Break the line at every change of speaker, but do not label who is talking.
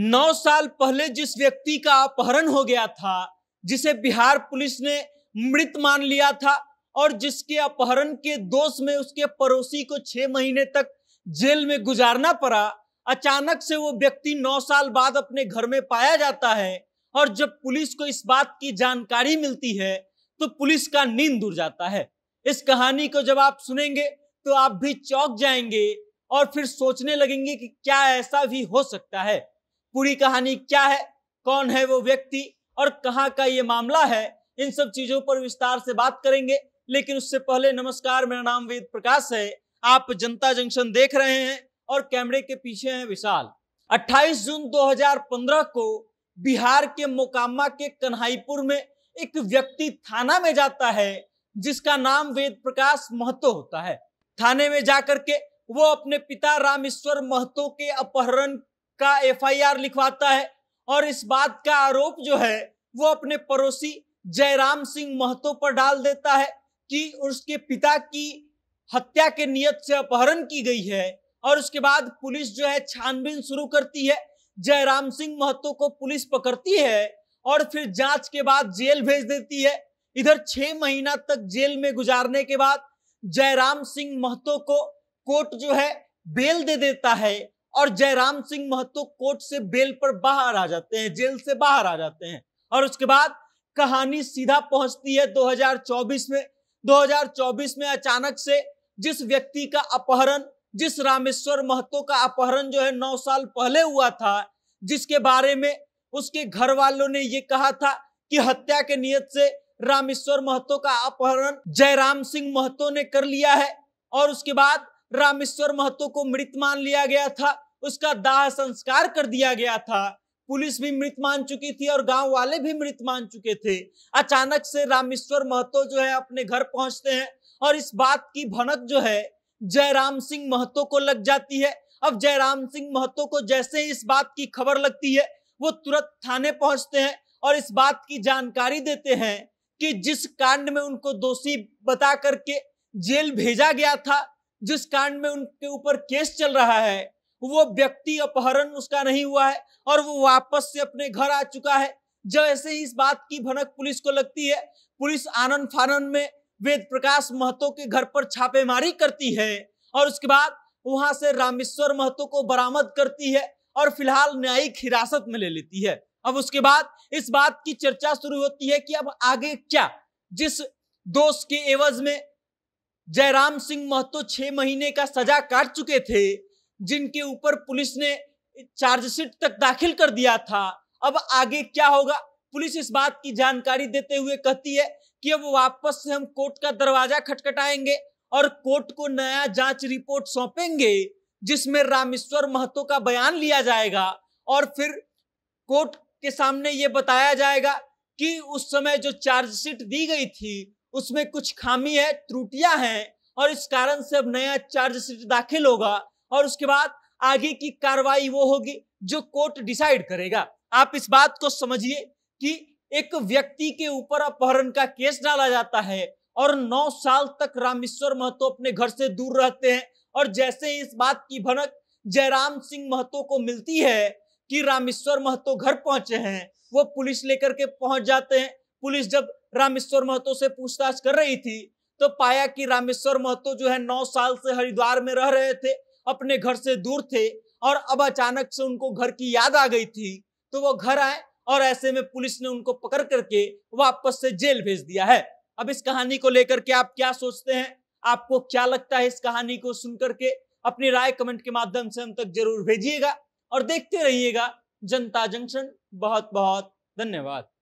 नौ साल पहले जिस व्यक्ति का अपहरण हो गया था जिसे बिहार पुलिस ने मृत मान लिया था और जिसके अपहरण के दोष में उसके पड़ोसी को छह महीने तक जेल में गुजारना पड़ा अचानक से वो व्यक्ति नौ साल बाद अपने घर में पाया जाता है और जब पुलिस को इस बात की जानकारी मिलती है तो पुलिस का नींद उड़ जाता है इस कहानी को जब आप सुनेंगे तो आप भी चौक जाएंगे और फिर सोचने लगेंगे कि क्या ऐसा भी हो सकता है पूरी कहानी क्या है कौन है वो व्यक्ति और कहाँ का ये मामला है इन सब चीजों पर विस्तार से बात करेंगे लेकिन उससे पहले नमस्कार मेरा नाम वेद प्रकाश है आप जनता जंक्शन देख रहे हैं और कैमरे के पीछे हैं विशाल 28 जून 2015 को बिहार के मोकामा के कन्हाईपुर में एक व्यक्ति थाना में जाता है जिसका नाम वेद प्रकाश महतो होता है थाने में जाकर के वो अपने पिता रामेश्वर महतो के अपहरण का एफआईआर लिखवाता है और इस बात का आरोप जो है वो अपने पड़ोसी जयराम सिंह महतो पर डाल देता है कि उसके पिता की हत्या के नियत से अपहरण की गई है और उसके बाद पुलिस जो है छानबीन शुरू करती है जयराम सिंह महतो को पुलिस पकड़ती है और फिर जांच के बाद जेल भेज देती है इधर छह महीना तक जेल में गुजारने के बाद जयराम सिंह महतो को कोर्ट जो है बेल दे देता है और जयराम सिंह महतो कोर्ट से बेल पर बाहर आ जाते हैं जेल से बाहर आ जाते हैं और उसके बाद कहानी सीधा पहुंचती है 2024 में 2024 में अचानक से जिस व्यक्ति का अपहरण जिस रामेश्वर महतो का अपहरण जो है नौ साल पहले हुआ था जिसके बारे में उसके घर वालों ने ये कहा था कि हत्या के नियत से रामेश्वर महतो का अपहरण जयराम सिंह महतो ने कर लिया है और उसके बाद रामेश्वर महतो को मृत मान लिया गया था उसका दाह संस्कार कर दिया गया था पुलिस भी मृत मान चुकी थी और गांव वाले भी मृत मान चुके थे अचानक से रामेश्वर महतो जो है अपने घर पहुंचते हैं और इस बात की भनक जो है जयराम सिंह महतो को लग जाती है अब जयराम सिंह महतो को जैसे ही इस बात की खबर लगती है वो तुरंत थाने पहुंचते हैं और इस बात की जानकारी देते हैं कि जिस कांड में उनको दोषी बता करके जेल भेजा गया था जिस कांड में उनके ऊपर केस चल रहा है वो व्यक्ति अपहरण उसका नहीं हुआ है और वो वापस से अपने घर आ चुका है जैसे ही इस बात की भनक पुलिस को लगती है पुलिस आनंद फानंद में वेद प्रकाश महतो के घर पर छापेमारी करती है और उसके बाद वहां से रामेश्वर महतो को बरामद करती है और फिलहाल न्यायिक हिरासत में ले लेती है अब उसके बाद इस बात की चर्चा शुरू होती है कि अब आगे क्या जिस दोष के एवज में जयराम सिंह महतो छह महीने का सजा काट चुके थे जिनके ऊपर पुलिस ने चार्जशीट तक दाखिल कर दिया था अब आगे क्या होगा पुलिस इस बात की जानकारी देते हुए कहती है कि अब वापस से हम कोर्ट का दरवाजा खटखटाएंगे और कोर्ट को नया जांच रिपोर्ट सौंपेंगे जिसमें रामेश्वर महतो का बयान लिया जाएगा और फिर कोर्ट के सामने ये बताया जाएगा कि उस समय जो चार्जशीट दी गई थी उसमें कुछ खामी है त्रुटियां हैं और इस कारण से अब नया चार्जशीट दाखिल होगा और उसके बाद आगे की कार्रवाई वो होगी जो कोर्ट डिसाइड करेगा आप इस बात को समझिए कि एक व्यक्ति के ऊपर अपहरण का केस डाला जाता है और नौ साल तक रामेश्वर महतो अपने घर से दूर रहते हैं और जैसे इस बात की भनक जयराम सिंह महतो को मिलती है कि रामेश्वर महतो घर पहुंचे हैं वो पुलिस लेकर के पहुंच जाते हैं पुलिस जब रामेश्वर महतो से पूछताछ कर रही थी तो पाया कि रामेश्वर महतो जो है नौ साल से हरिद्वार में रह रहे थे अपने घर से दूर थे और अब अचानक से उनको घर की याद आ गई थी तो वो घर आए और ऐसे में पुलिस ने उनको पकड़ करके वापस से जेल भेज दिया है अब इस कहानी को लेकर के आप क्या सोचते हैं आपको क्या लगता है इस कहानी को सुन करके अपनी राय कमेंट के माध्यम से हम तक जरूर भेजिएगा और देखते रहिएगा जनता जंक्शन बहुत बहुत धन्यवाद